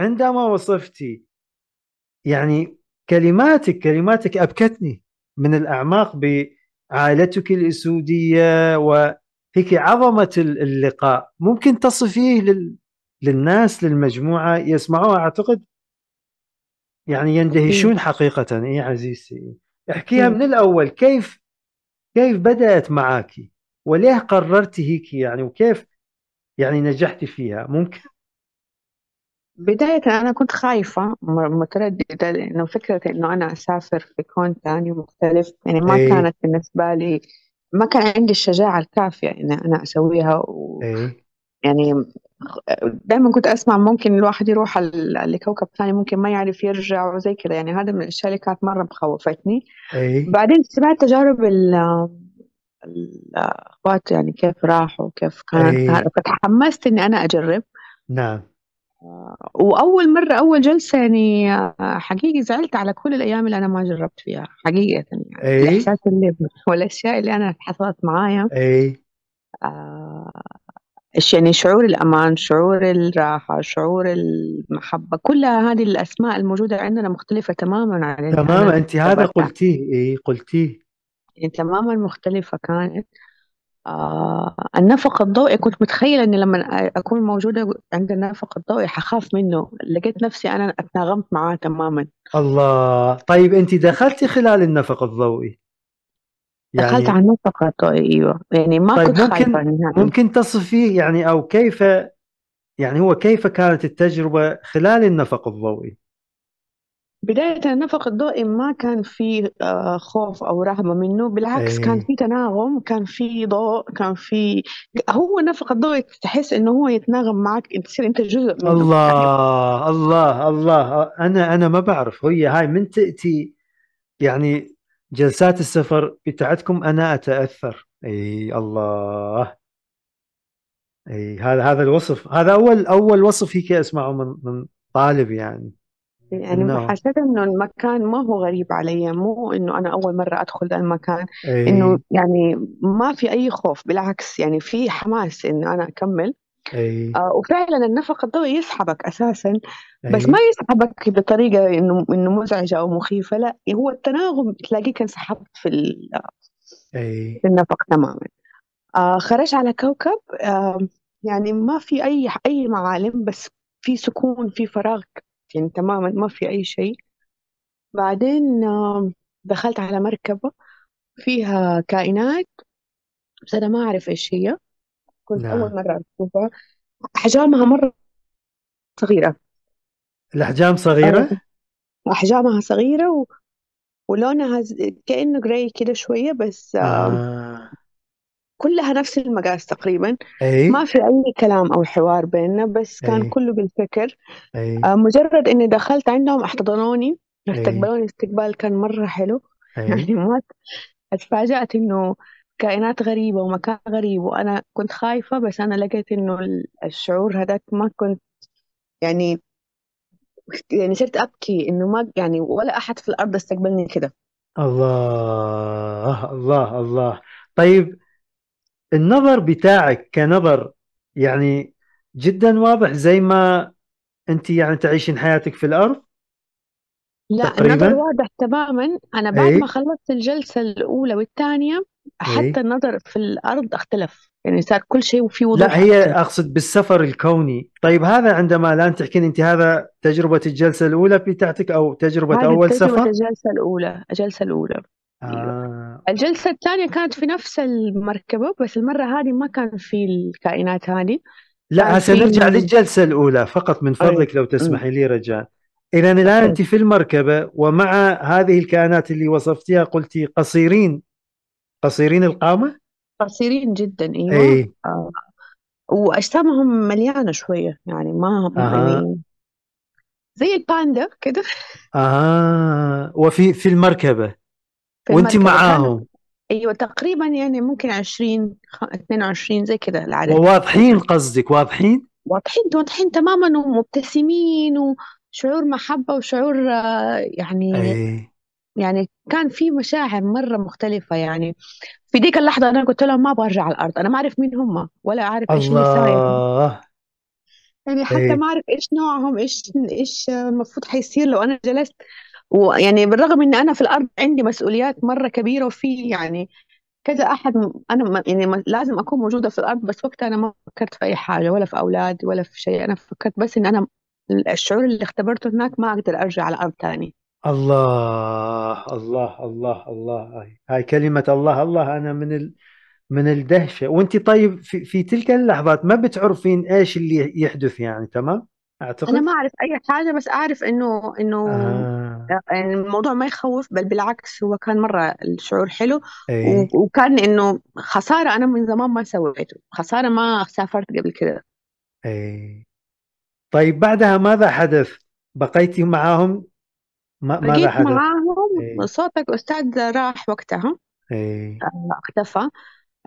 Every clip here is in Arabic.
عندما وصفتي يعني كلماتك كلماتك أبكتني من الأعماق بعائلتك الأسودية وهيك عظمة اللقاء ممكن تصفيه لل... للناس للمجموعة يسمعوها أعتقد يعني يندهشون حقيقة اي عزيزتي احكيها من الأول كيف كيف بدأت معك وليه قررتي هيك يعني وكيف يعني نجحتي فيها ممكن بداية أنا كنت خايفة مترددة لأنه فكرة إنه أنا أسافر في كون ثاني مختلف يعني ما أي. كانت بالنسبة لي ما كان عندي الشجاعة الكافية إن أنا أسويها و إيه. يعني دائما كنت اسمع ممكن الواحد يروح لكوكب ثاني ممكن ما يعرف يرجع وزي كذا يعني هذا من الاشياء اللي كانت مره مخوفتني إيه. بعدين سمعت تجارب الاخوات يعني كيف راحوا وكيف كانت إيه. فتحمست اني انا اجرب نعم واول مره اول جلسه يعني آه، حقيقي زعلت على كل الايام اللي انا ما جربت فيها حقيقه يعني اي الاحساس اللي والاشياء اللي انا حصلت معايا اي آه يعني شعور الأمان شعور الراحة شعور المحبة كلها هذه الأسماء الموجودة عندنا مختلفة تماما عن تماما أنت هذا قلتيه اي قلتيه يعني تماما مختلفة كانت آه، النفق الضوئي كنت متخيلة اني لما أكون موجودة عند النفق الضوئي حخاف منه لقيت نفسي أنا أتناغمت معاه تماما الله طيب أنت دخلتي خلال النفق الضوئي يعني دخلت على النفق الضوئي أيوه يعني ما طيب كنت ممكن يعني. ممكن تصفي يعني أو كيف يعني هو كيف كانت التجربة خلال النفق الضوئي بداية النفق الضوئي ما كان في آه، خوف أو رهبة منه بالعكس أي. كان في تناغم كان في ضوء كان في هو النفق الضوئي تحس إنه هو يتناغم معك تصير أنت جزء منه الله يعني. الله الله أنا أنا ما بعرف هي هاي من تأتي يعني جلسات السفر بتاعتكم أنا أتأثر أي الله أي هذا هذا الوصف هذا أول أول وصف هيك أسمعه من من طالب يعني يعني نعم. حسيت انه المكان ما هو غريب علي مو انه انا اول مره ادخل المكان أي. انه يعني ما في اي خوف بالعكس يعني في حماس انه انا اكمل أي. آه وفعلا النفق الضوئي يسحبك اساسا بس أي. ما يسحبك بطريقه انه انه مزعجه او مخيفه لا هو التناغم تلاقيك انسحبت في ال... أي. في النفق تماما آه خرجت على كوكب آه يعني ما في اي اي معالم بس في سكون في فراغ يعني تماما ما في أي شيء بعدين دخلت على مركبة فيها كائنات بس أنا ما أعرف إيش هي كنت أول مرة أشوفها أحجامها مرة صغيرة الأحجام صغيرة أه، أحجامها صغيرة و... ولونها كأنه جراي كده شوية بس آه كلها نفس المقاس تقريبا أي. ما في أي كلام أو حوار بيننا بس كان أي. كله بالفكر أي. آه، مجرد إني دخلت عندهم احتضنوني استقبلوني استقبال كان مرة حلو أي. يعني ما اتفاجأت إنه كائنات غريبة ومكان غريب وأنا كنت خايفة بس أنا لقيت إنه الشعور هذاك ما كنت يعني يعني صرت أبكي إنه ما يعني ولا أحد في الأرض استقبلني كده الله الله الله طيب النظر بتاعك كنظر يعني جدا واضح زي ما انت يعني تعيشين حياتك في الارض لا تقريبا النظر واضح تماما انا بعد أي. ما خلصت الجلسه الاولى والثانيه حتى أي. النظر في الارض اختلف يعني صار كل شيء وفي وضوح لا هي أكثر. اقصد بالسفر الكوني طيب هذا عندما الان تحكين انت هذا تجربه الجلسه الاولى بتاعتك او تجربه اول تجربة سفر الجلسه الاولى الجلسه الاولى أيوة. آه. الجلسة الثانية كانت في نفس المركبة بس المرة هذه ما كان في الكائنات هذه لا هسه نرجع للجلسة الأولى فقط من أيوة. فضلك لو تسمحي لي رجاء إذا الآن أنت في المركبة ومع هذه الكائنات اللي وصفتيها قلتي قصيرين قصيرين القامة؟ قصيرين جدا أيوة أي. آه. وأجسامهم مليانة شوية يعني ما يعني زي الباندا كده آه وفي في المركبة في وانت معاهم أيوة تقريبا يعني ممكن 20 22 زي كذا العدد وواضحين قصدك واضحين واضحين واضحين تماما ومبتسمين وشعور محبة وشعور آه، يعني اي يعني كان في مشاعر مرة مختلفة يعني في ديك اللحظة أنا قلت لهم ما أبغى أرجع على الأرض أنا ما أعرف مين هم ولا أعرف إيش اللي صاير الله يعني حتى اي ما أعرف إيش نوعهم إيش إيش المفروض حيصير لو أنا جلست ويعني بالرغم ان انا في الارض عندي مسؤوليات مره كبيره وفي يعني كذا احد انا يعني لازم اكون موجوده في الارض بس وقتها انا ما فكرت في اي حاجه ولا في اولاد ولا في شيء انا فكرت بس ان انا الشعور اللي اختبرته هناك ما اقدر ارجع على الارض ثاني الله الله الله الله هاي كلمة الله الله أنا من ال... من الدهشة وأنت طيب في... في تلك اللحظات ما بتعرفين إيش اللي يحدث يعني تمام؟ أعتقد أنا ما أعرف أي حاجة بس أعرف إنه إنه آه. آه، يعني الموضوع ما يخوف بل بالعكس هو كان مرة الشعور حلو أي وكان إنه خسارة أنا من زمان ما سويته خسارة ما سافرت قبل كده أي طيب بعدها ماذا حدث؟ بقيتي معهم ما ماذا بقيت حدث؟ معاهم أي صوتك أستاذ راح وقتها أي آه، اختفى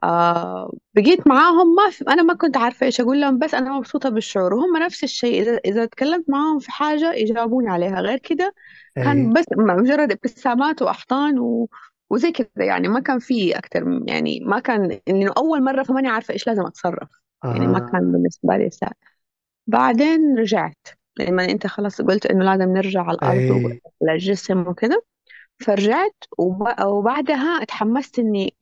آه، بقيت معاهم ما في انا ما كنت عارفه ايش اقول لهم بس انا مبسوطه بالشعور وهم نفس الشيء اذا اذا تكلمت معاهم في حاجه يجاوبوني عليها غير كده كان اي بس مجرد ابتسامات واحضان و... وزي كده يعني ما كان في اكثر يعني ما كان يعني اول مره فماني عارفه ايش لازم اتصرف يعني ما كان بالنسبه لي سهل بعدين رجعت لما انت خلاص قلت انه لازم نرجع على الارض الارض إيه. للجسم وكده فرجعت وبعدها اتحمست اني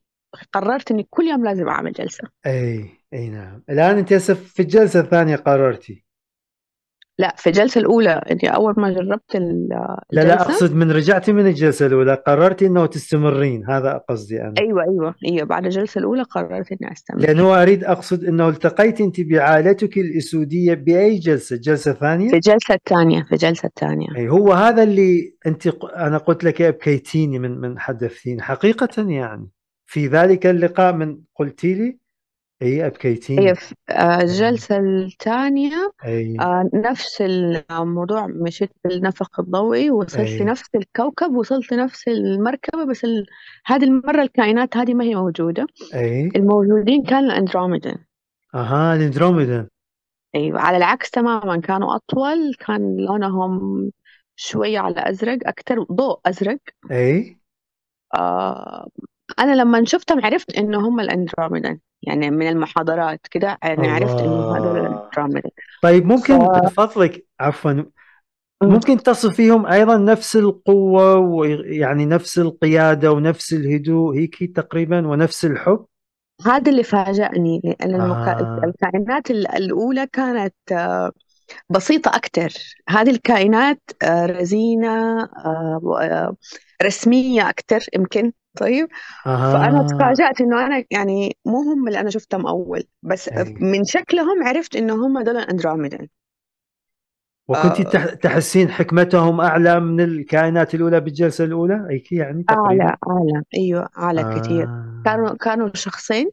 قررت اني كل يوم لازم اعمل جلسه اي اي نعم الان انت في الجلسه الثانيه قررتي لا في الجلسه الاولى اني اول ما جربت الجلسه لا لا اقصد من رجعتي من الجلسه الاولى قررتي انه تستمرين هذا قصدي انا ايوه ايوه ايوه بعد الجلسه الاولى قررت اني استمر لانه اريد اقصد انه التقيت انت بعائلتك الاسوديه باي جلسه جلسه ثانيه في الجلسه الثانيه في الجلسه الثانيه اي هو هذا اللي انت انا قلت لك ابكيتيني من من حدثتين حقيقه يعني في ذلك اللقاء من قلت لي اي ابكيتيني ايه في الجلسة الثانية اي آه، نفس الموضوع مشيت بالنفق الضوئي وصلت اي لنفس الكوكب وصلت نفس المركبة بس ال... هذه المرة الكائنات هذه ما هي موجودة اي الموجودين كان الاندروميدا اها الاندروميدا ايوه على العكس تماما كانوا اطول كان لونهم شوية على ازرق اكثر ضوء ازرق اي آه أنا لمّا شُفتهم عرفت إن هم الاندروميدا يعني من المحاضرات كده الله. عرفت إنّه هذول الاندروميدا طيب ف ممكن من فضلِك عفوًا، ممكن ممكن تصفيهم أيضًا نفس القوة ويعني نفس القيادة ونفس الهدوء هيك تقريبًا ونفس الحب؟ هذا اللي فاجأني، لأن المكا آه. الكائنات الأولى كانت آه، بسيطة أكثر هذه الكائنات آه، رزينة آه، رسمية أكثر يمكن. طيب آه. فانا تفاجات انه انا يعني مو هم اللي انا شفتهم اول بس أي. من شكلهم عرفت انه هم دول اندروميدا وكنت آه. تحسين حكمتهم اعلى من الكائنات الاولى بالجلسه الاولى اي يعني تقريبا اعلى اعلى ايوه اعلى آه. كثير كانوا كانوا شخصين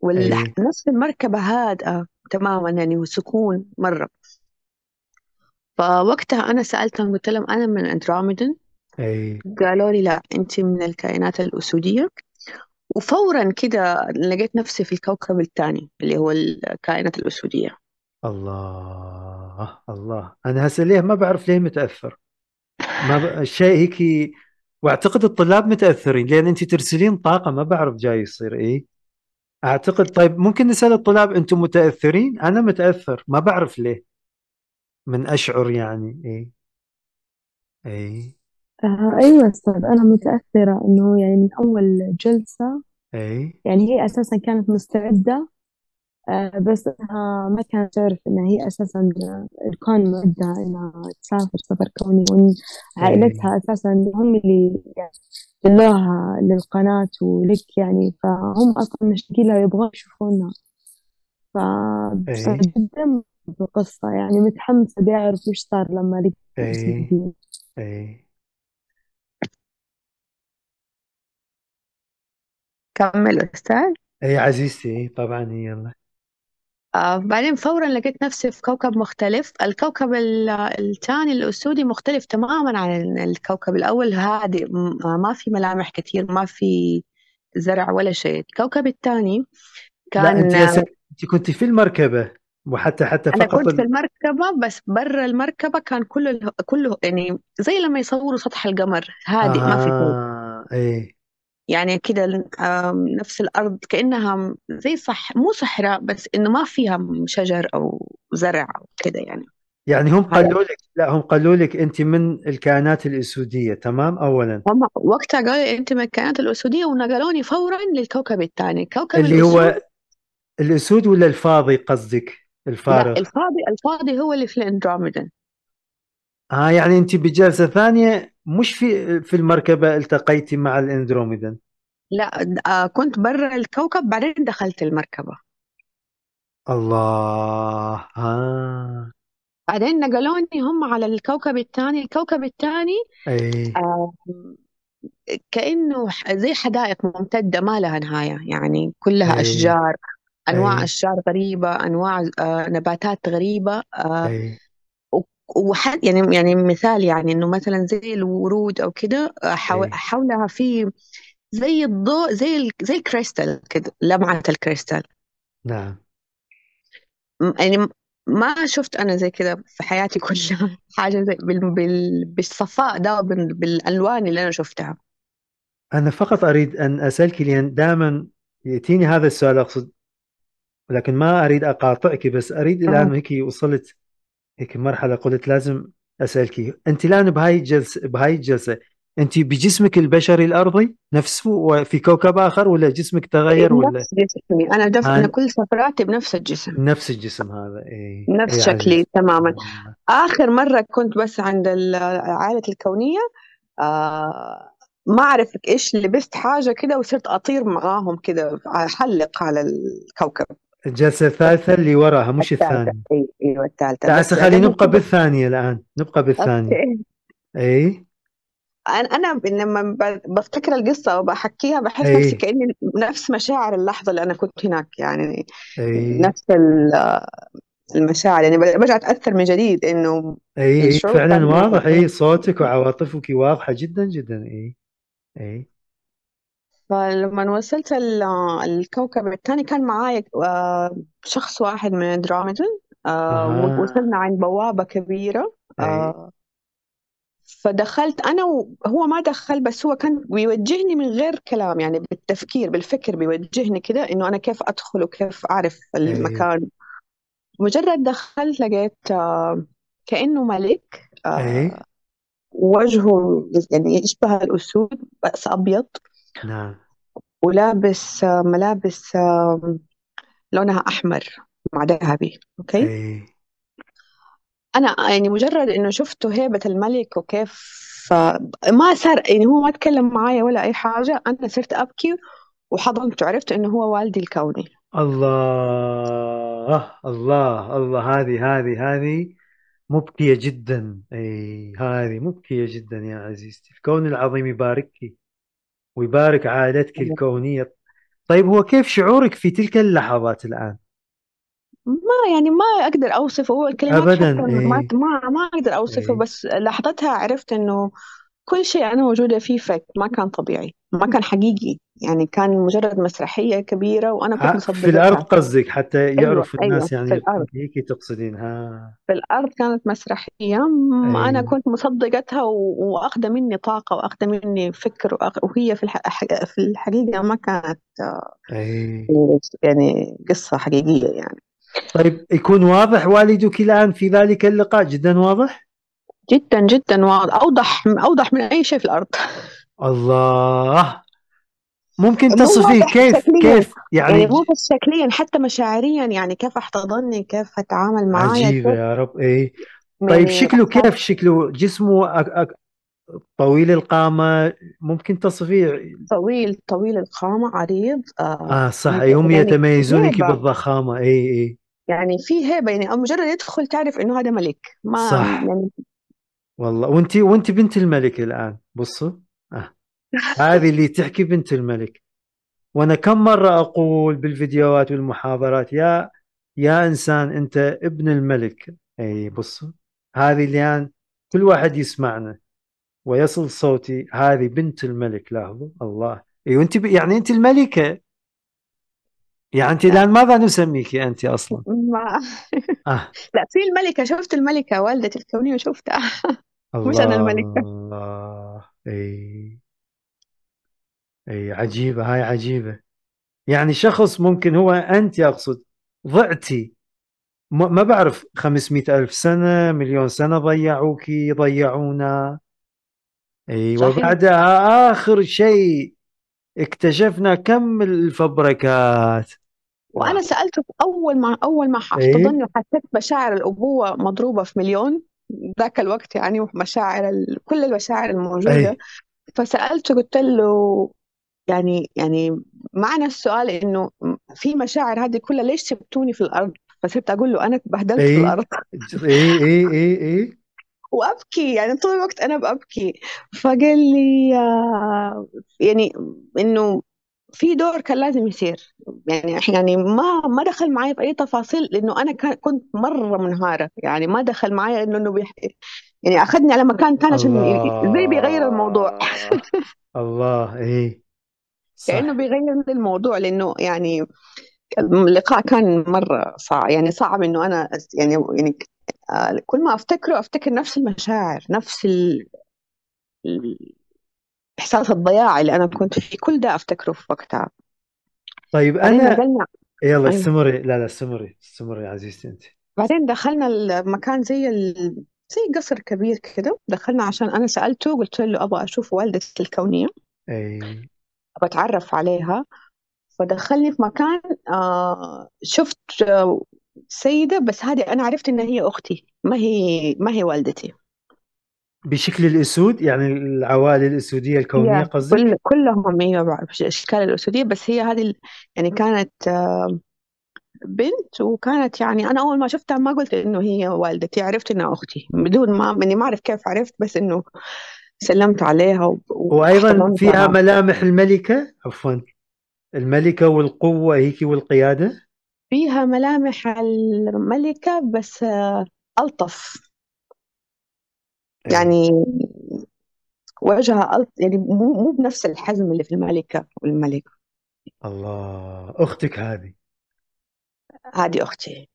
ونفس المركبه هادئه تماما يعني وسكون مره فوقتها انا سالتهم قلت لهم انا من اندروميدان اي قالوا لي لا انت من الكائنات الاسوديه وفورا كده لقيت نفسي في الكوكب الثاني اللي هو الكائنات الاسوديه الله الله انا هسه ليه ما بعرف ليه متاثر ما ب... الشيء هيك واعتقد الطلاب متاثرين لان انت ترسلين طاقه ما بعرف جاي يصير ايه اعتقد طيب ممكن نسال الطلاب انتم متاثرين انا متاثر ما بعرف ليه من اشعر يعني ايه ايه آه أيوة أستاذ أنا متأثرة إنه يعني من أول جلسة اي يعني هي أساسا كانت مستعدة آه بس إنها ما كانت تعرف إنها هي أساسا الكون مودة إنها تسافر سفر كوني وإن اي أساسا هم اللي يعني دلوها للقناة ولك يعني فهم أصلا مشتاقين لها يبغون يشوفونا فبصراحة جدا القصه يعني متحمسة بدي أعرف وش صار لما لقيت اي اي كمل أستاذ اي عزيزتي إيه، طبعا إيه، يلا آه بعدين فورا لقيت نفسي في كوكب مختلف الكوكب الثاني الأسودي مختلف تماما عن الكوكب الأول هادئ آه، ما في ملامح كثير ما في زرع ولا شيء الكوكب الثاني كان لا انت انت كنت في المركبه وحتى حتى فقط انا كنت في المركبه بس برا المركبه كان كله كله يعني زي لما يصوروا سطح القمر هادئ آه ما في ضوء آه، ايه يعني كده نفس الأرض كأنها زي صح مو صحراء بس إنه ما فيها شجر أو زرع أو كده يعني يعني هم قالوا لك لا هم قالوا لك انت من الكائنات الاسوديه تمام اولا هم وقتها قالوا انت من الكائنات الاسوديه ونقلوني فورا للكوكب الثاني كوكب اللي هو الاسود ولا الفاضي قصدك الفارغ لا الفاضي الفاضي هو اللي في الاندروميدا اه يعني انت بجلسه ثانيه مش في في المركبة التقيتي مع الاندروميدا لا آه، كنت برا الكوكب بعدين دخلت المركبة الله ها بعدين نقلوني هم على الكوكب الثاني الكوكب الثاني إيه. آه، كأنه زي حدائق ممتدة ما لها نهاية يعني كلها أي أشجار أنواع أي أشجار غريبة أنواع آه، نباتات غريبة أي وحد يعني يعني مثال يعني انه مثلا زي الورود او كده حولها إيه. في زي الضوء زي ال... زي الكريستال كده لمعة الكريستال نعم يعني ما شفت انا زي كده في حياتي كلها حاجه زي بال... بال... بالصفاء ده بال... بالالوان اللي انا شفتها انا فقط اريد ان اسالك لان دائما ياتيني هذا السؤال اقصد لكن ما اريد اقاطعك بس اريد الان هيك وصلت هيك مرحله قلت لازم اسالك انت الان بهاي الجلسه بهاي الجلسه انت بجسمك البشري الارضي نفسه وفي كوكب اخر ولا جسمك تغير ولا نفس جسمي انا دف... أنا كل سفراتي بنفس الجسم نفس الجسم هذا اي نفس إيه شكلي عزيز. تماما اخر مره كنت بس عند العائله الكونيه آه ما اعرف ايش لبست حاجه كده وصرت اطير معاهم كده احلق على الكوكب الجلسة الثالثة اللي وراها مش الثانية ايوه الثالثة هسه خلينا نبقى بالثانية الآن نبقى بالثانية أوكي. اي انا انا لما بفتكر القصه وبحكيها بحس أي. نفسي كاني نفس مشاعر اللحظه اللي انا كنت هناك يعني أي. نفس المشاعر يعني برجع اتاثر من جديد انه اي فعلا واضح اي صوتك وعواطفك واضحه جدا جدا اي اي فلما وصلت الكوكب الثاني كان معايا آه، شخص واحد من andromeda آه، وصلنا عند بوابة كبيرة آه، فدخلت أنا وهو ما دخل بس هو كان بيوجهني من غير كلام يعني بالتفكير بالفكر بيوجهني كده إنه أنا كيف أدخل وكيف أعرف المكان مجرد دخلت لقيت آه، كأنه ملك وجهه يعني يشبه الأسود بس أبيض نعم ولابس ملابس لونها أحمر مع ذهبي أوكي اي أنا يعني مجرد إنه شفته هيبة الملك وكيف ما صار يعني هو ما تكلم معايا ولا أي حاجة أنا صرت أبكي وحضنته عرفت إنه هو والدي الكوني الله الله الله هذه هذه هذه مبكية جدا اي هذه مبكية جدا يا عزيزتي الكون العظيم يباركك ويبارك عادتك أيوة. الكونية طيب هو كيف شعورك في تلك اللحظات الآن؟ ما يعني ما أقدر أوصفه هو الكلمات أبدا حتى إيه. ما ما أقدر أوصفه إيه. بس لحظتها عرفت إنه كل شيء أنا موجودة فيه فك ما كان طبيعي ما كان حقيقي يعني كان مجرد مسرحية كبيرة وأنا كنت آه، مصدقة في الأرض قصدك حتى أيوة، يعرف أيوة الناس أيوة يعني في الأرض هيك تقصدينها في الأرض كانت مسرحية أيوة. أنا كنت مصدقتها وأخذة مني طاقة وأخذة مني فكر وهي في, في الحقيقة ما كانت أيوة. آه، يعني قصة حقيقية يعني طيب يكون واضح والدك الآن في ذلك اللقاء جدا واضح؟ جدا جدا واضح أوضح أوضح من أي شيء في الأرض الله ممكن تصفيه كيف شكليا. كيف يعني, يعني مو بس شكليا حتى مشاعريا يعني كيف احتضني كيف اتعامل معاه عجيبة يا رب اي يعني طيب شكله كيف شكله جسمه أك أك طويل القامة ممكن تصفيه طويل طويل القامة عريض آه, آه صح هم يعني يتميزونك بالضخامة اي اي يعني في هيبة يعني مجرد يدخل تعرف انه هذا ملك ما صح يعني والله وانت وانت بنت الملك الان بصوا آه. هذه اللي تحكي بنت الملك وانا كم مره اقول بالفيديوهات والمحاضرات يا يا انسان انت ابن الملك اي بصوا هذه اللي يعني كل واحد يسمعنا ويصل صوتي هذه بنت الملك لاحظوا الله اي وانت ب... يعني انت الملكه يعني انت الان ماذا نسميك انت اصلا؟ ما... آه. لا في الملكه شفت الملكه والده الكونيه وشفتها مش أنا الملكة الله اي اي عجيبة هاي عجيبة يعني شخص ممكن هو أنت أقصد ضعتي ما بعرف 500 ألف سنة مليون سنة ضيعوكي ضيعونا اي صحيح وبعدها آخر شيء اكتشفنا كم الفبركات وأنا سألته أول ما أول ما اي وحسيت مشاعر الأبوة مضروبة في مليون ذاك الوقت يعني ومشاعر ال... كل المشاعر الموجودة أي فسألته قلت له يعني يعني معنى السؤال إنه في مشاعر هذه كلها ليش سبتوني في الأرض؟ فصرت أقول له أنا أي. في الأرض إيه إيه إيه إيه وابكي يعني طول الوقت انا ببكي فقال لي آه، يعني انه في دور كان لازم يصير يعني يعني ما ما دخل معي في اي تفاصيل لانه انا كنت مره منهاره يعني ما دخل معي انه انه بيح... يعني اخذني على مكان ثاني عشان زي بيغير الموضوع الله ايه كانه بيغير الموضوع لانه يعني اللقاء كان مره صعب يعني صعب انه انا يعني يعني آه، كل ما افتكره افتكر نفس المشاعر نفس ال... إحساس الضياع اللي أنا كنت فيه كل ده أفتكره في وقتها طيب أنا دلنا... يلا استمري أيوه. لا لا استمري استمري عزيزتي أنت بعدين دخلنا المكان زي ال... زي قصر كبير كده دخلنا عشان أنا سألته قلت له أبغى أشوف والدتي الكونية أي أيوه. أبغى أتعرف عليها فدخلني في مكان آه، شفت آه، سيدة بس هذه أنا عرفت إن هي أختي ما هي ما هي والدتي بشكل الاسود يعني العوالي الاسوديه الكونيه قصدي كل كلهم ايوه بعرف اشكال الاسوديه بس هي هذه يعني كانت بنت وكانت يعني انا اول ما شفتها ما قلت انه هي والدتي عرفت انها اختي بدون ما اني يعني ما اعرف كيف عرفت بس انه سلمت عليها و... وايضا فيها ملامح الملكه عفوا الملكه والقوه هيك والقياده فيها ملامح الملكه بس آه، الطف إيه. يعني وجهها يعني مو مو بنفس الحزم اللي في الملكة والملك الله أختك هذه هذه أختي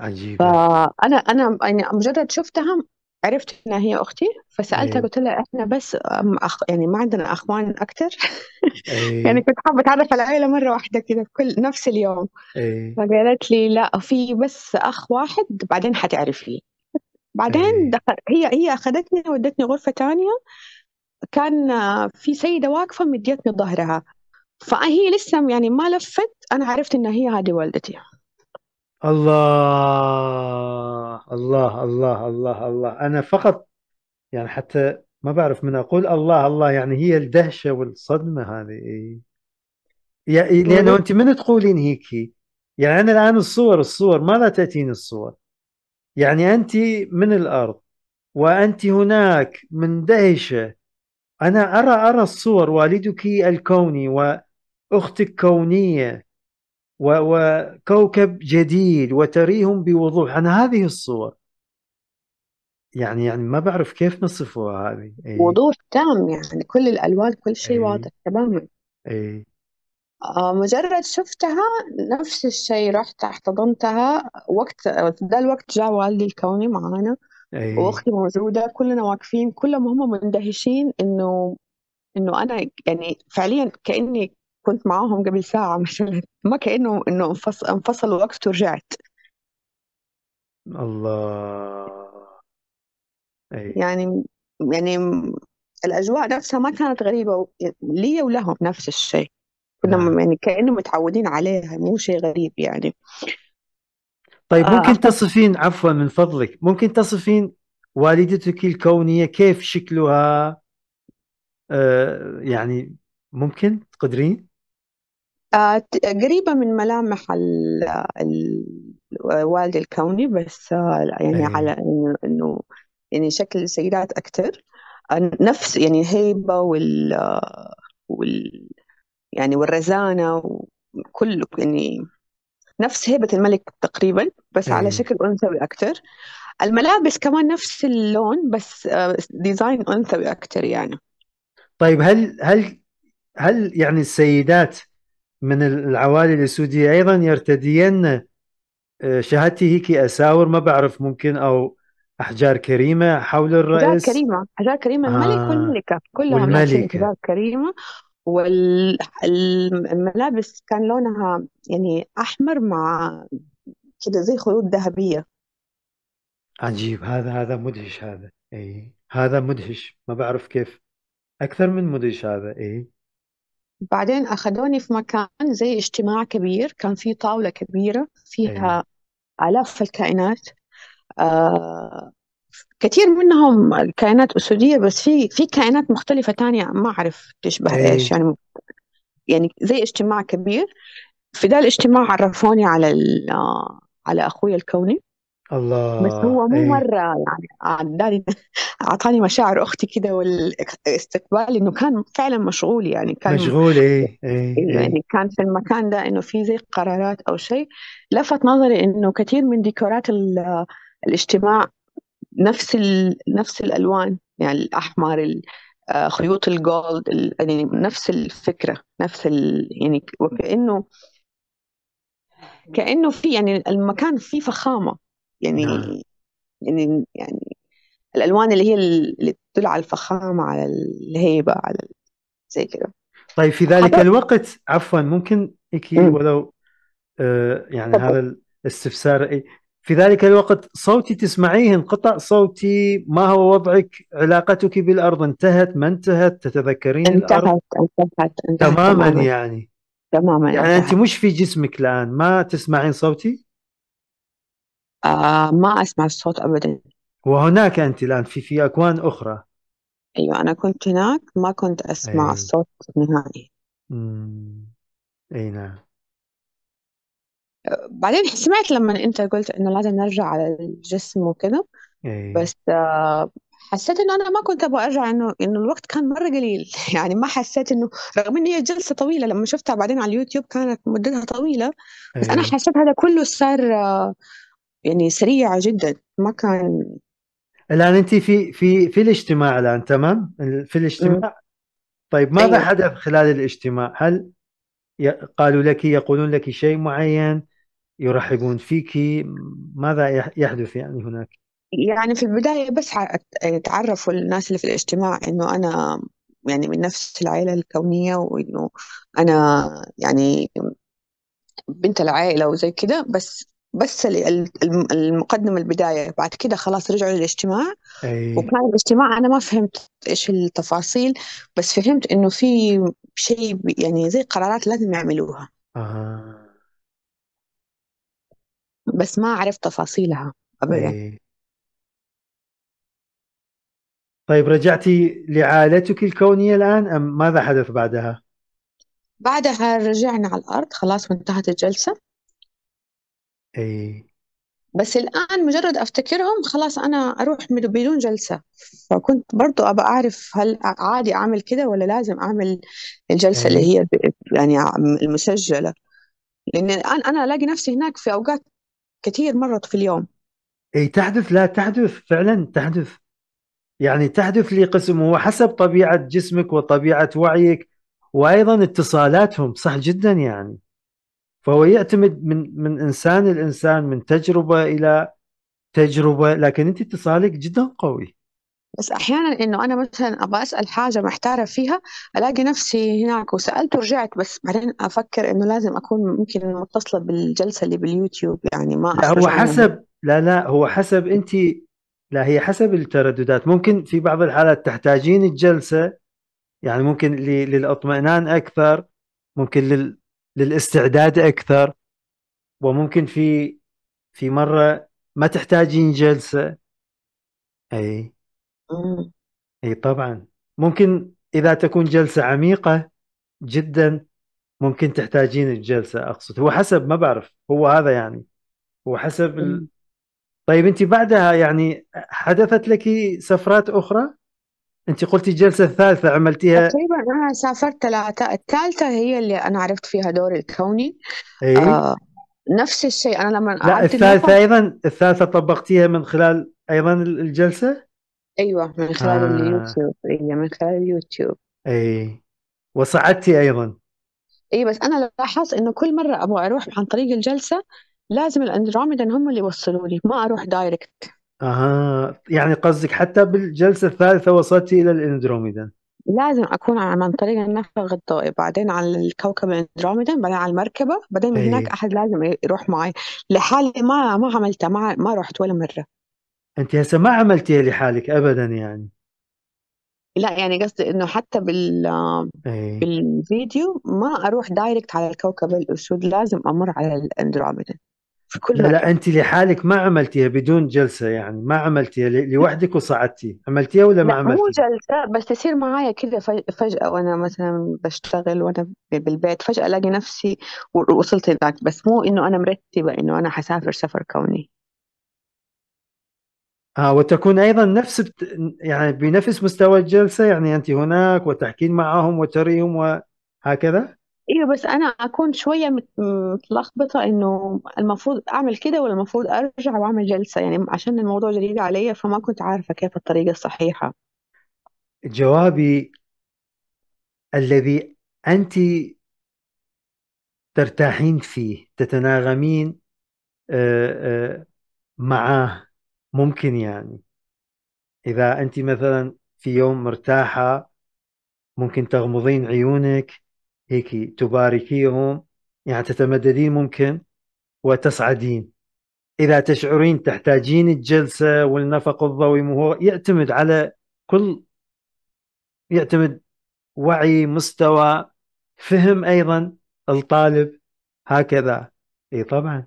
عجيبة فأنا أنا يعني مجرد شفتها عرفت إنها هي أختي فسألتها أيه. قلت لها إحنا بس أخ يعني ما عندنا أخوان أكثر أيه. يعني كنت حابة أتعرف على العائله مرة واحدة كذا كل نفس اليوم أيه. فقالت لي لا في بس أخ واحد بعدين حتعرفيه بعدين إيه. دخل هي هي أخذتني ودتني غرفة تانية كان آه، في سيدة واقفة مديتني ظهرها فهي لسه يعني ما لفت أنا عرفت إن هي هذه والدتي الله الله الله الله الله أنا فقط يعني حتى ما بعرف من أقول الله الله يعني هي الدهشة والصدمة هذه يعني لأنه أنت من تقولين هيك يعني أنا الآن الصور الصور ماذا تأتيني الصور يعني أنت من الأرض وأنت هناك مندهشة أنا أرى أرى الصور والدك الكوني وأختك كونية وكوكب جديد وتريهم بوضوح أنا هذه الصور يعني يعني ما بعرف كيف نصفها هذه أي. وضوح تام يعني كل الألوان كل شيء إيه. واضح تماما أي آه، مجرد شفتها نفس الشيء رحت احتضنتها وقت ده الوقت جاء والدي الكوني معانا إيه. واختي موجودة كلنا واقفين كلهم هم مندهشين انه انه انا يعني فعليا كاني كنت معاهم قبل ساعة مثلا ما كانه انه انفصل وقت ورجعت الله اي يعني يعني الاجواء نفسها ما كانت غريبة لي ولهم نفس الشيء كنا نعم. يعني كأنه متعودين عليها مو شيء غريب يعني طيب آه، ممكن آه. تصفين عفوا من فضلك ممكن تصفين والدتك الكونية كيف شكلها آه يعني ممكن تقدرين آه قريبة من ملامح الوالد الكوني بس آه يعني أيه. على انه يعني شكل السيدات اكثر آه، نفس يعني الهيبة وال وال يعني والرزانة وكله يعني نفس هيبة الملك تقريبا بس إيه. على شكل أنثوي أكتر الملابس كمان نفس اللون بس ديزاين آه، أنثوي أكتر يعني طيب هل هل هل يعني السيدات من العوالي السودية أيضا يرتدين آه، شهادتي هيك أساور ما بعرف ممكن أو أحجار كريمة حول الرئيس أحجار كريمة أحجار كريمة الملك آه. والملكة كلهم يعني والملكة. أحجار كريمة والملابس كان لونها يعني أحمر مع كده زي خيوط ذهبية عجيب هذا هذا مدهش هذا اي هذا مدهش ما بعرف كيف اكثر من مدهش هذا اي بعدين أخذوني في مكان زي اجتماع كبير كان في طاولة كبيرة اي فيها آلاف الكائنات آه كثير منهم الكائنات أسودية بس في في كائنات مختلفة تانية ما أعرف تشبه أيه. إيش يعني يعني زي اجتماع كبير في ذا الاجتماع عرفوني على على أخوي الكوني الله بس هو مو أيه. مرة يعني أعطاني مشاعر أختي كده والاستقبال إنه كان فعلا مشغول يعني كان مشغول إيه، إيه،, إيه،, إيه إيه يعني كان في المكان ده إنه في زي قرارات أو شيء لفت نظري إنه كثير من ديكورات الاجتماع نفس ال... نفس الالوان يعني الاحمر آه، خيوط الجولد يعني نفس الفكره نفس ال... يعني وكانه كانه في يعني المكان فيه فخامه يعني نعم. يعني يعني الالوان اللي هي اللي تدل على الفخامه على الهيبه على زي كده طيب في ذلك حضر. الوقت عفوا ممكن اكيد ولو آه يعني هذا الاستفسار في ذلك الوقت صوتي تسمعيه انقطع صوتي ما هو وضعك علاقتك بالأرض انتهت ما انتهت تتذكرين انتهت الأرض انتهت, انتهت تماما, تماما يعني تماما يعني انتهت. انت مش في جسمك الان ما تسمعين صوتي آه ما اسمع الصوت ابدا وهناك انت الان في في اكوان اخرى ايوه انا كنت هناك ما كنت اسمع أيوة. الصوت نهائي امم اي نعم بعدين سمعت لما انت قلت انه لازم نرجع على الجسم وكذا إيه. بس آه، حسيت انه انا ما كنت ابغى ارجع انه انه الوقت كان مره قليل يعني ما حسيت انه رغم ان هي جلسه طويله لما شفتها بعدين على اليوتيوب كانت مدتها طويله بس انا إيه. حسيت هذا كله صار آه، يعني سريع جدا ما كان الان انت في في في الاجتماع الان تمام في الاجتماع طيب ماذا أيوه. حدث خلال الاجتماع هل قالوا لك يقولون لك شيء معين يرحبون فيك ماذا يحدث يعني هناك؟ يعني في البداية بس تعرفوا الناس اللي في الاجتماع إنه أنا يعني من نفس العائلة الكونية وإنه أنا يعني بنت العائلة وزي كده بس بس المقدمة البداية بعد كده خلاص رجعوا للاجتماع وكان الاجتماع أنا ما فهمت إيش التفاصيل بس فهمت إنه في شيء يعني زي قرارات لازم يعملوها آه. بس ما أعرف تفاصيلها أبدا إيه. يعني طيب رجعتي لعائلتك الكونية الآن أم ماذا حدث بعدها؟ بعدها رجعنا على الأرض خلاص وانتهت الجلسة اي بس الآن مجرد أفتكرهم خلاص أنا أروح بدون جلسة فكنت برضو أبى أعرف هل عادي أعمل كده ولا لازم أعمل الجلسة أي. اللي إيه. هي يعني المسجلة لأن الآن أنا ألاقي نفسي هناك في أوقات كثير مرت في اليوم اي تحدث لا تحدث فعلا تحدث يعني تحدث لي قسم هو حسب طبيعه جسمك وطبيعه وعيك وايضا اتصالاتهم صح جدا يعني فهو يعتمد من من انسان لانسان من تجربه الى تجربه لكن انت اتصالك جدا قوي بس احيانا انه انا مثلا ابغى اسال حاجه محتاره فيها الاقي نفسي هناك وسالت ورجعت بس بعدين افكر انه لازم اكون ممكن متصله بالجلسه اللي باليوتيوب يعني ما لا هو حسب منها. لا لا هو حسب انت لا هي حسب الترددات ممكن في بعض الحالات تحتاجين الجلسه يعني ممكن للاطمئنان اكثر ممكن لل... للاستعداد اكثر وممكن في في مره ما تحتاجين جلسه اي اي طبعا ممكن اذا تكون جلسة عميقة جدا ممكن تحتاجين الجلسة اقصد هو حسب ما بعرف هو هذا يعني هو حسب ال... طيب انت بعدها يعني حدثت لك سفرات اخرى؟ انت قلتي الجلسة الثالثة عملتيها تقريبا أنا سافرت ثلاثة الثالثة هي اللي أنا عرفت فيها دوري الكوني اي آه نفس الشيء أنا لما لا قعدت الثالثة ايضا الثالثة طبقتيها من خلال ايضا الجلسة؟ أيوة من خلال آه اليوتيوب أيوة من خلال اليوتيوب أي وصعدتي أيضا اي أيوة، بس انا لاحظت انه كل مره ابغى اروح عن طريق الجلسه لازم الاندروميدا هم اللي يوصلوا لي ما اروح دايركت أها يعني قصدك حتى بالجلسة الثالثة وصلتي إلى الإندروميدا لازم اكون عن طريق النفق الضوئي بعدين على الكوكب الاندروميدا بعدين على المركبه بعدين من هناك احد لازم يروح معي لحالي ما ما عملتها ما ما رحت ولا مره انت هسه ما عملتيها لحالك ابدا يعني لا يعني قصدي انه حتى بال إيه. بالفيديو ما اروح دايركت على الكوكب الاسود لازم امر على الاندروميدا في كل لا, مرة. لا انت لحالك ما عملتيها بدون جلسه يعني ما عملتيها لوحدك وصعدتي عملتيها ولا ما عملتيها؟ مو جلسه بس تصير معايا كذا فجاه وانا مثلا بشتغل وانا بالبيت فجاه الاقي نفسي وصلت هناك بس مو انه انا مرتبه انه انا حسافر سفر كوني آه وتكون ايضا نفس بت... يعني بنفس مستوى الجلسه يعني انت هناك وتحكين معهم وتريهم وهكذا ايوه بس انا اكون شويه متلخبطه انه المفروض اعمل كده ولا المفروض ارجع واعمل جلسه يعني عشان الموضوع جديد علي فما كنت عارفه كيف الطريقه الصحيحه جوابي الذي انت ترتاحين فيه تتناغمين آه، آه، معاه ممكن يعني إذا أنت مثلا في يوم مرتاحة ممكن تغمضين عيونك هيك تباركيهم يعني تتمددين ممكن وتصعدين إذا تشعرين تحتاجين الجلسة والنفق الضوئي وهو يعتمد على كل يعتمد وعي مستوى فهم أيضا الطالب هكذا اي طبعا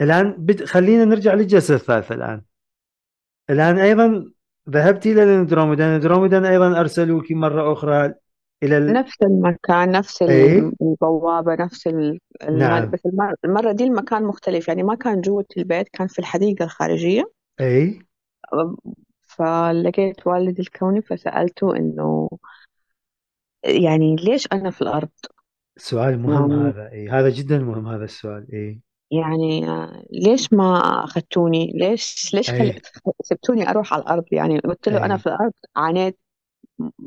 الآن بد... خلينا نرجع للجلسة الثالثة الآن الآن أيضا ذهبت إلى الاندروميدا الاندروميدا أيضا أرسلوك مرة أخرى إلى ال... نفس المكان نفس إيه؟ البوابة نفس ال... نعم. بس المرة دي المكان مختلف يعني ما كان جوة البيت كان في الحديقة الخارجية أي فلقيت والدي الكوني فسألته إنه يعني ليش أنا في الأرض؟ سؤال مهم نعم. هذا إيه هذا جدا مهم هذا السؤال اي يعني ليش ما اخذتوني ليش ليش سبتوني أروح على الأرض؟ يعني قلت له أنا في الأرض عانيت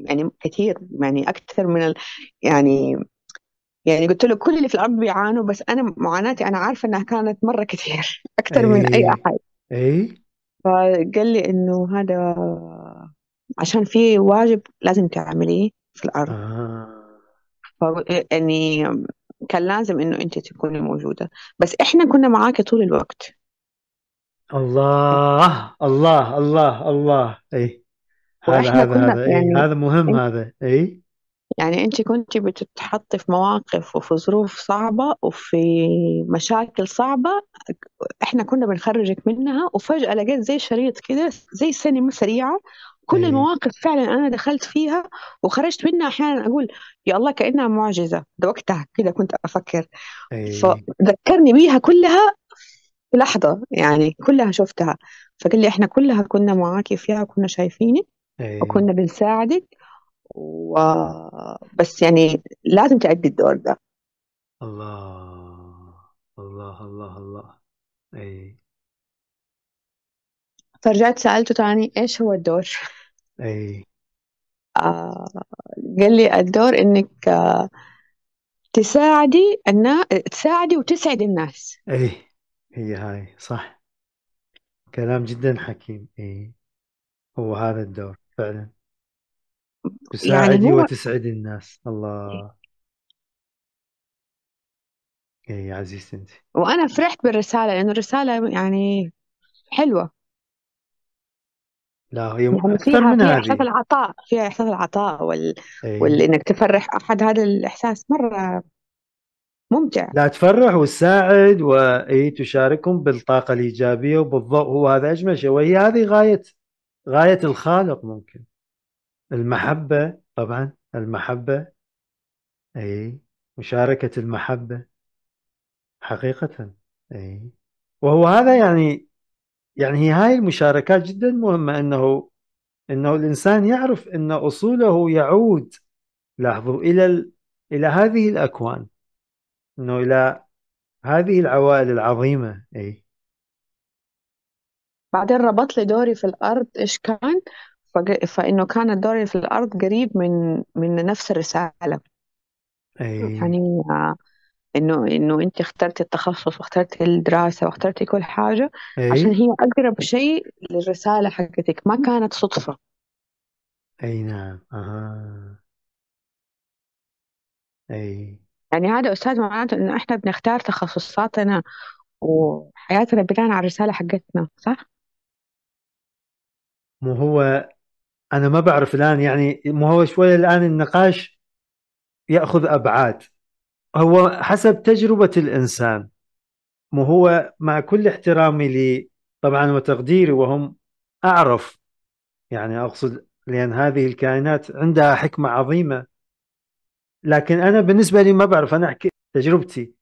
يعني كثير يعني أكثر من ال... يعني يعني قلت له كل اللي في الأرض بيعانوا بس أنا معاناتي أنا عارفة إنها كانت مرة كثير أكثر من أي أي أحد أي فقال لي إنه هذا عشان في واجب لازم تعمليه في الأرض آه ف يعني كان لازم انه انت تكوني موجوده بس احنا كنا معاكي طول الوقت الله الله الله الله اي هذا هذا هذا إيه. يعني هذا مهم إيه. هذا اي يعني انت كنت بتتحطي في مواقف وفي ظروف صعبه وفي مشاكل صعبه احنا كنا بنخرجك منها وفجاه لقيت زي شريط كده زي سينما سريعه كل إيه. المواقف فعلا انا دخلت فيها وخرجت منها احيانا اقول يا الله كانها معجزه ده وقتها كده كنت افكر إيه. فذكرني بيها كلها في لحظه يعني كلها شفتها فقال لي احنا كلها كنا معاكي فيها وكنا شايفينك إيه. وكنا بنساعدك و... بس يعني لازم تعدي الدور ده الله الله الله الله أي فرجعت سألته تاني إيش هو الدور اي آه قال لي الدور إنك آه، تساعدي الناس تساعدي وتسعدي الناس اي هي هاي صح كلام جدا حكيم اي هو هذا الدور فعلا يعني تساعدي هو وتسعدي الناس الله اي عزيزتي انت وأنا فرحت بالرسالة لأنه الرسالة يعني حلوة لا هي يعني أكثر فيها من فيها هذه إحساس العطاء فيها إحساس العطاء وال... أي. وإنك تفرح أحد هذا الإحساس مرة ممتع لا تفرح وتساعد تشاركهم بالطاقة الإيجابية وبالضوء هو هذا أجمل شيء وهي هذه غاية غاية الخالق ممكن المحبة طبعا المحبة أي مشاركة المحبة حقيقة أي وهو هذا يعني يعني هي هاي المشاركات جدا مهمة انه انه الانسان يعرف ان اصوله يعود لاحظوا الى الى هذه الاكوان انه الى هذه العوائل العظيمة اي بعدين ربط لي دوري في الارض ايش كان فانه كان دوري في الارض قريب من من نفس الرسالة أي. يعني آه، انه انه انت اخترتي التخصص واخترتي الدراسه واخترتي كل حاجه أي. عشان هي اقرب شيء للرساله حقتك ما كانت صدفه أي نعم أها أي يعني هذا استاذ معناته انه احنا بنختار تخصصاتنا وحياتنا بناء على الرساله حقتنا صح؟ مو هو أنا ما بعرف الآن يعني مو هو شوي الآن النقاش يأخذ أبعاد هو حسب تجربة الإنسان مو هو مع كل احترامي لي طبعا وتقديري وهم أعرف يعني أقصد لأن هذه الكائنات عندها حكمة عظيمة لكن أنا بالنسبة لي ما بعرف أنا أحكي تجربتي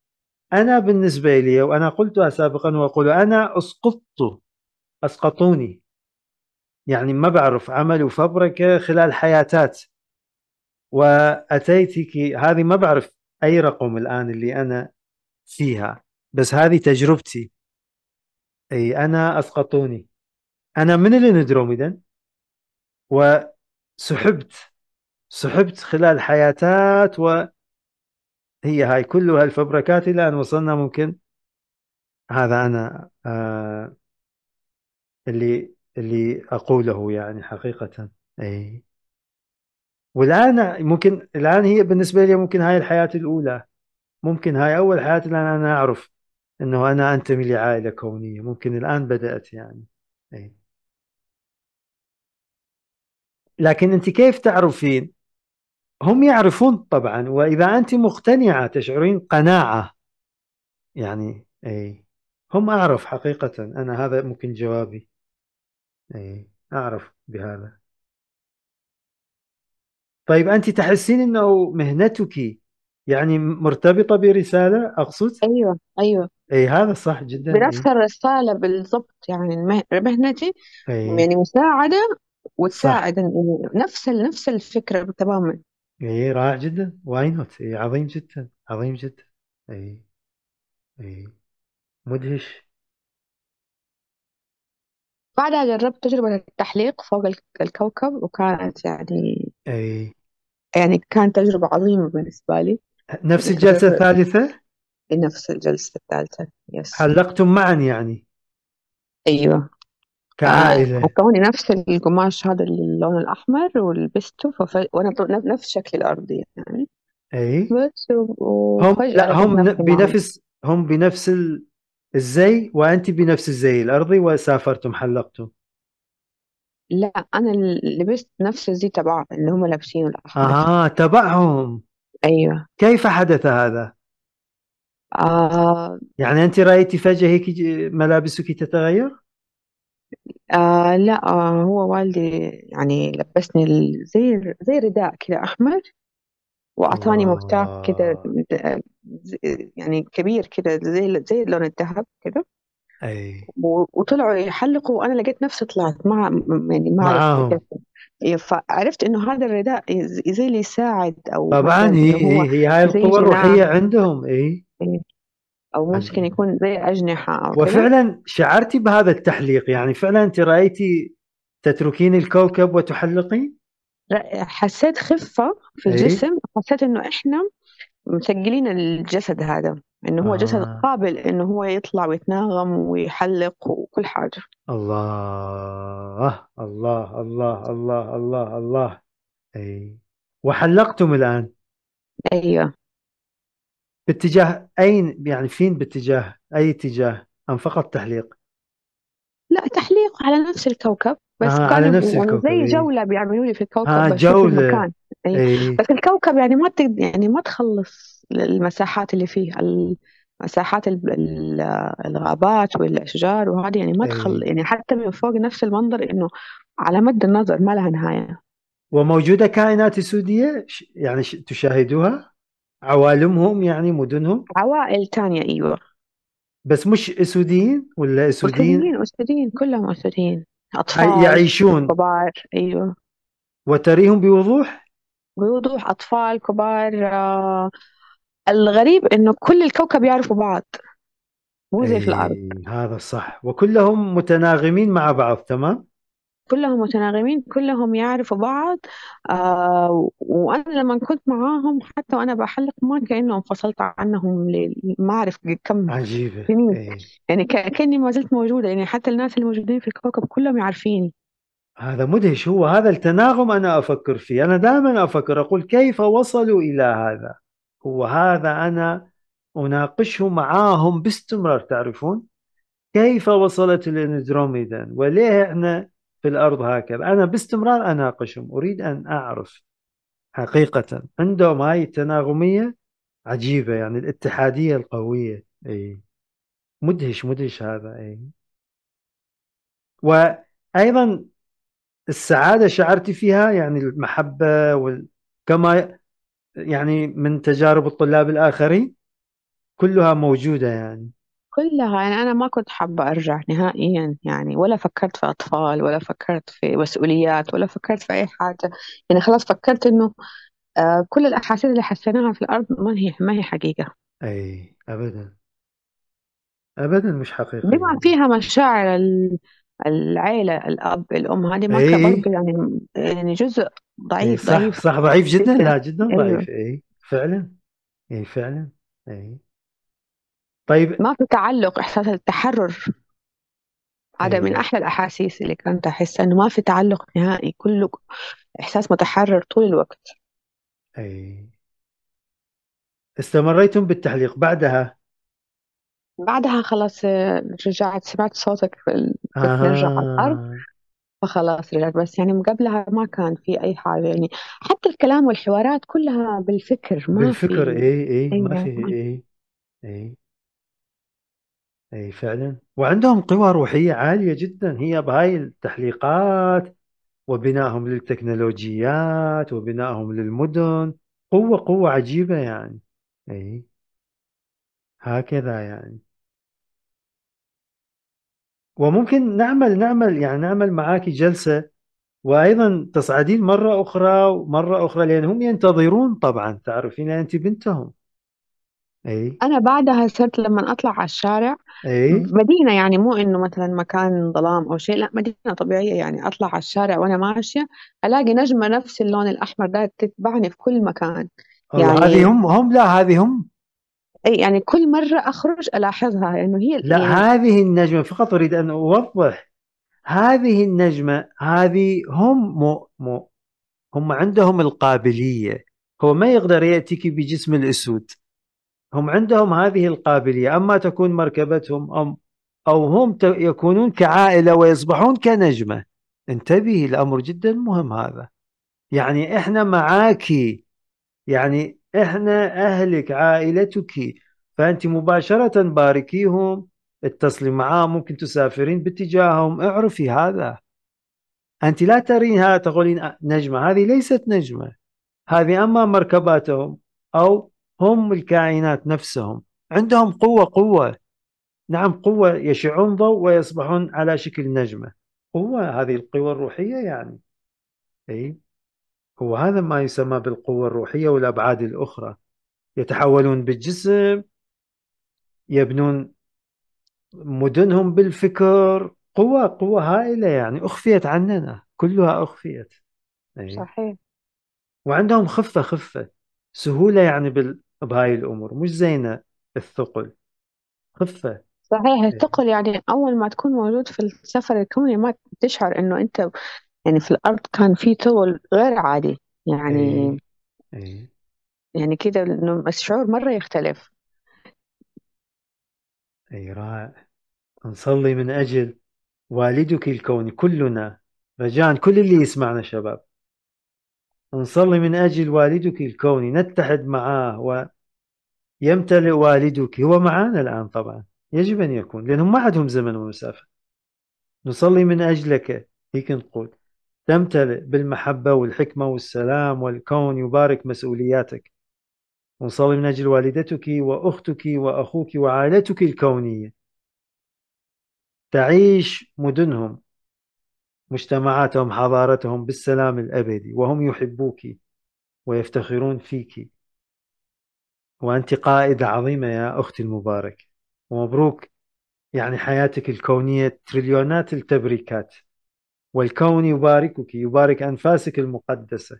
أنا بالنسبة لي وأنا قلتها سابقا وأقول أنا أسقطت أسقطوني يعني ما بعرف عملوا فبركة خلال حياتات وأتيتك هذه ما بعرف اي رقم الان اللي انا فيها بس هذه تجربتي اي انا اسقطوني انا من الاندروميدا وسحبت سحبت خلال حياتات و هي هاي كلها الفبركات الى ان وصلنا ممكن هذا انا آه اللي اللي اقوله يعني حقيقه اي والان ممكن الان هي بالنسبه لي ممكن هاي الحياه الاولى ممكن هاي اول حياه الان انا اعرف انه انا انتمي لعائله كونيه ممكن الان بدات يعني أي. لكن انت كيف تعرفين هم يعرفون طبعا واذا انت مقتنعه تشعرين قناعه يعني اي هم اعرف حقيقه انا هذا ممكن جوابي اي اعرف بهذا طيب انت تحسين انه مهنتك يعني مرتبطه برساله اقصد ايوه ايوه اي هذا صح جدا بنفس إيه؟ الرساله بالضبط يعني مهنتي أي. يعني مساعده صح وتساعد نفس نفس الفكره تماما اي رائع جدا واي نوت اي عظيم جدا عظيم جدا اي اي مدهش بعدها جربت تجربه التحليق فوق الكوكب وكانت يعني أي يعني كانت تجربة عظيمة بالنسبة لي نفس الجلسة الثالثة؟ نفس الجلسة الثالثة يس حلقتم معا يعني أيوه كعائلة حطوني آه، نفس القماش هذا اللون الأحمر ولبسته فف... وأنا نفس شكل الأرضي يعني أي بس و... هم لا هم بنفس هم بنفس الزي وأنت بنفس الزي الأرضي وسافرتم حلقتم لا انا لبست نفس الزي تبع اللي هم لابسينه الاحمر آه تبعهم ايوه كيف حدث هذا؟ آه يعني أنت رأيتي فجأة هيك ملابسك تتغير؟ آه لا آه هو والدي يعني لبسني زي زي رداء كذا أحمر وأعطاني مفتاح كذا آه. يعني كبير كذا زي زي لون الذهب كذا اي وطلعوا يحلقوا وانا لقيت نفسي طلعت مع يعني ما معاهم إيه، فعرفت انه هذا الرداء زي اللي يساعد او طبعا هي هي إيه، إيه، هي هاي القوه الروحيه عندهم اي او ممكن يكون زي اجنحه أو وفعلا شعرتي بهذا التحليق يعني فعلا انت رايتي تتركين الكوكب وتحلقين؟ لا حسيت خفه في الجسم حسيت انه احنا مسجلين الجسد هذا انه هو آه. جسد قابل انه هو يطلع ويتناغم ويحلق وكل حاجه الله الله الله الله الله الله اي وحلقتم الان ايوه باتجاه اين يعني فين باتجاه اي اتجاه ام فقط تحليق لا تحليق على نفس الكوكب بس آه على نفس يعني الكوكب زي إيه. جولة بيعملوا لي في الكوكب آه بس جولة المكان أي. أي. بس الكوكب يعني ما تقدر يعني ما تخلص المساحات اللي فيه مساحات الغابات والاشجار وهذه يعني مدخل إيه. تخل يعني حتى من فوق نفس المنظر انه على مد النظر ما لها نهايه وموجوده كائنات سوديه يعني تشاهدوها عوالمهم يعني مدنهم عوائل تانية ايوه بس مش اسوديين ولا اسوديين؟ اسوديين اسوديين كلهم اسوديين اطفال يعيشون كبار ايوه وتريهم بوضوح؟ بوضوح اطفال كبار آه، الغريب إنه كل الكوكب يعرفوا بعض مو زي في الأرض أي هذا صح وكلهم متناغمين مع بعض تمام؟ كلهم متناغمين كلهم يعرفوا بعض آه وأنا لما كنت معاهم حتى وأنا بحلق ما كأنه انفصلت عنهم ما أعرف كم عجيبة سنين أي يعني كأني ما زلت موجودة يعني حتى الناس الموجودين في الكوكب كلهم يعرفيني هذا مدهش هو هذا التناغم أنا أفكر فيه أنا دائما أفكر أقول كيف وصلوا إلى هذا وهذا أنا أناقشه معاهم باستمرار تعرفون كيف وصلت الإندروميدا وليه إحنا في الأرض هكذا أنا باستمرار أناقشهم أريد أن أعرف حقيقة عندهم هاي التناغمية عجيبة يعني الاتحادية القوية أي مدهش مدهش هذا أي وأيضا السعادة شعرت فيها يعني المحبة وال... كما يعني من تجارب الطلاب الآخرين كلها موجودة يعني كلها يعني أنا ما كنت حابة أرجع نهائيا يعني ولا فكرت في أطفال ولا فكرت في مسؤوليات ولا فكرت في أي حاجة يعني خلاص فكرت إنه آه، كل الأحاسيس اللي حسيناها في الأرض ما هي ما هي حقيقة أي أبدا أبدا مش حقيقية بما فيها مشاعر ال... العائلة الأب الأم هذه ما إيه. برضه يعني يعني جزء ضعيف إيه صح ضعيف صح ضعيف جدا لا جدا إيه. ضعيف إي فعلا إي فعلا إي طيب ما في تعلق إحساس التحرر هذا من إيه. أحلى الأحاسيس اللي كنت أحس إنه ما في تعلق نهائي كله إحساس متحرر طول الوقت أي استمريتم بالتحليق بعدها بعدها خلاص آه، رجعت سمعت صوتك في ال- بتنرجع على الأرض آه فخلاص رجعت بس يعني قبلها ما كان في أي حاجة يعني حتى الكلام والحوارات كلها بالفكر ما في بالفكر إيه، اي اي ما أيوة في اي اي اي فعلا وعندهم قوى روحية عالية جدا هي بهاي التحليقات وبنائهم للتكنولوجيات وبنائهم للمدن قوة قوة عجيبة يعني اي هكذا يعني وممكن نعمل نعمل يعني نعمل معك جلسة وأيضا تصعدين مرة أخرى ومرة أخرى لأن هم ينتظرون طبعا تعرفين أنت بنتهم أي أنا بعدها صرت لما أطلع على الشارع أي مدينة يعني مو إنه مثلا مكان ظلام أو شيء لا مدينة طبيعية يعني أطلع على الشارع وأنا ماشية ألاقي نجمة نفس اللون الأحمر ده تتبعني في كل مكان يعني هذه هم هم لا هذه هم اي يعني كل مره اخرج الاحظها انه يعني هي لا يعني... هذه النجمه فقط اريد ان اوضح هذه النجمه هذه هم مو مو هم عندهم القابليه هو ما يقدر ياتيك بجسم الاسود هم عندهم هذه القابليه اما تكون مركبتهم ام او هم يكونون كعائله ويصبحون كنجمه انتبهي الامر جدا مهم هذا يعني احنا معاكي يعني احنا اهلك عائلتك فانت مباشره باركيهم اتصلي معاه ممكن تسافرين باتجاههم اعرفي هذا انت لا ترينها تقولين نجمه هذه ليست نجمه هذه اما مركباتهم او هم الكائنات نفسهم عندهم قوه قوه نعم قوه يشعون ضوء ويصبحون على شكل نجمه قوه هذه القوى الروحيه يعني اي هو هذا ما يسمى بالقوة الروحية والأبعاد الأخرى يتحولون بالجسم يبنون مدنهم بالفكر قوة قوة هائلة يعني أخفيت عننا كلها أخفيت أي. صحيح وعندهم خفة خفة سهولة يعني بال... بهاي الأمور مش زينا الثقل خفة صحيح إيه. الثقل يعني أول ما تكون موجود في السفر الكوني ما تشعر إنه أنت يعني في الأرض كان في ثور غير عادي يعني ايه ايه يعني كده الشعور مرة يختلف اي رائع نصلي من أجل والدك الكوني كلنا رجاء كل اللي يسمعنا شباب نصلي من أجل والدك الكوني نتحد معاه ويمتلئ والدك هو معانا الآن طبعا يجب أن يكون لأنهم ما عندهم زمن ومسافة نصلي من أجلك هيك نقول تمتلئ بالمحبة والحكمة والسلام والكون يبارك مسؤولياتك ونصلي من أجل والدتك وأختك وأخوك وعائلتك الكونية تعيش مدنهم مجتمعاتهم حضارتهم بالسلام الأبدي وهم يحبوك ويفتخرون فيك وأنت قائدة عظيمة يا أختي المبارك ومبروك يعني حياتك الكونية تريليونات التبريكات والكون يباركك يبارك أنفاسك المقدسة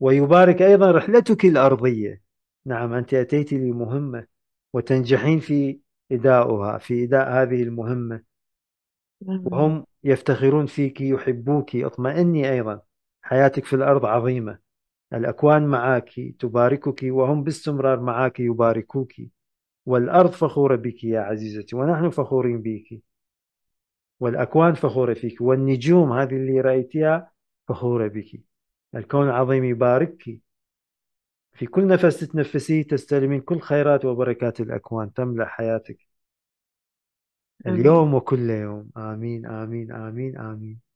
ويبارك أيضا رحلتك الأرضية نعم أنت أتيت لمهمة وتنجحين في إداؤها في إداء هذه المهمة نعم. وهم يفتخرون فيك يحبوك اطمئني أيضا حياتك في الأرض عظيمة الأكوان معك تباركك وهم باستمرار معك يباركوك والأرض فخورة بك يا عزيزتي ونحن فخورين بك والأكوان فخورة فيك والنجوم هذه اللي رأيتها فخورة بك الكون العظيم يباركك في كل نفس تتنفسيه تستلمين كل خيرات وبركات الأكوان تملأ حياتك اليوم وكل يوم آمين آمين آمين آمين